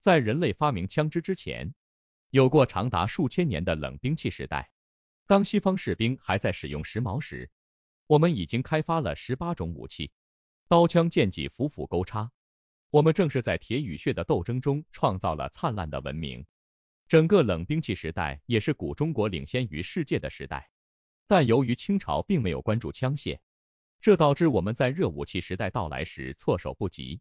在人类发明枪支之前，有过长达数千年的冷兵器时代。当西方士兵还在使用时髦时，我们已经开发了十八种武器：刀、枪、剑、戟、斧、斧、钩、叉。我们正是在铁与血的斗争中创造了灿烂的文明。整个冷兵器时代也是古中国领先于世界的时代。但由于清朝并没有关注枪械，这导致我们在热武器时代到来时措手不及。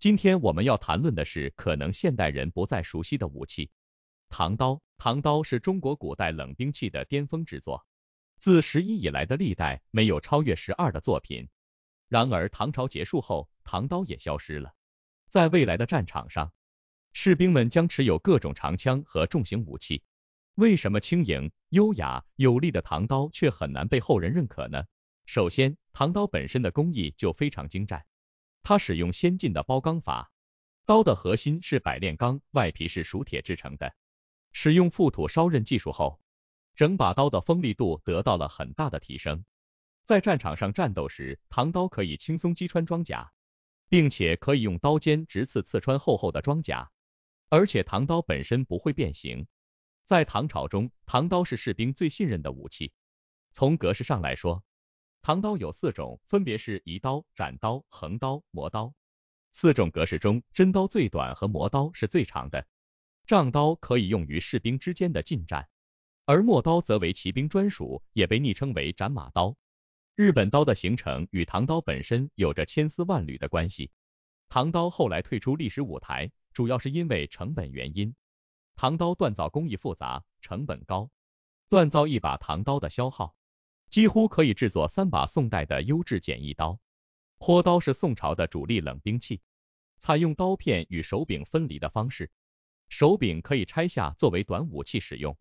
今天我们要谈论的是可能现代人不再熟悉的武器——唐刀。唐刀是中国古代冷兵器的巅峰之作，自十一以来的历代没有超越十二的作品。然而，唐朝结束后，唐刀也消失了。在未来的战场上，士兵们将持有各种长枪和重型武器。为什么轻盈、优雅、有力的唐刀却很难被后人认可呢？首先，唐刀本身的工艺就非常精湛。它使用先进的包钢法，刀的核心是百炼钢，外皮是熟铁制成的。使用覆土烧刃技术后，整把刀的锋利度得到了很大的提升。在战场上战斗时，唐刀可以轻松击穿装甲，并且可以用刀尖直刺刺穿厚厚的装甲，而且唐刀本身不会变形。在唐朝中，唐刀是士兵最信任的武器。从格式上来说，唐刀有四种，分别是移刀、斩刀、横刀、磨刀。四种格式中，真刀最短和磨刀是最长的。丈刀可以用于士兵之间的近战，而磨刀则为骑兵专属，也被昵称为斩马刀。日本刀的形成与唐刀本身有着千丝万缕的关系。唐刀后来退出历史舞台，主要是因为成本原因。唐刀锻造工艺复杂，成本高，锻造一把唐刀的消耗。几乎可以制作三把宋代的优质简易刀。坡刀是宋朝的主力冷兵器，采用刀片与手柄分离的方式，手柄可以拆下作为短武器使用，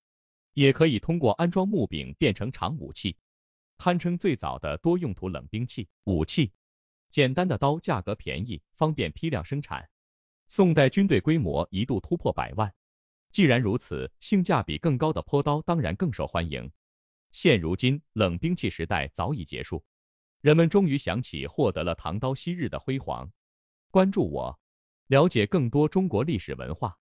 也可以通过安装木柄变成长武器，堪称最早的多用途冷兵器武器。简单的刀价格便宜，方便批量生产。宋代军队规模一度突破百万，既然如此，性价比更高的坡刀当然更受欢迎。现如今，冷兵器时代早已结束，人们终于想起获得了唐刀昔日的辉煌。关注我，了解更多中国历史文化。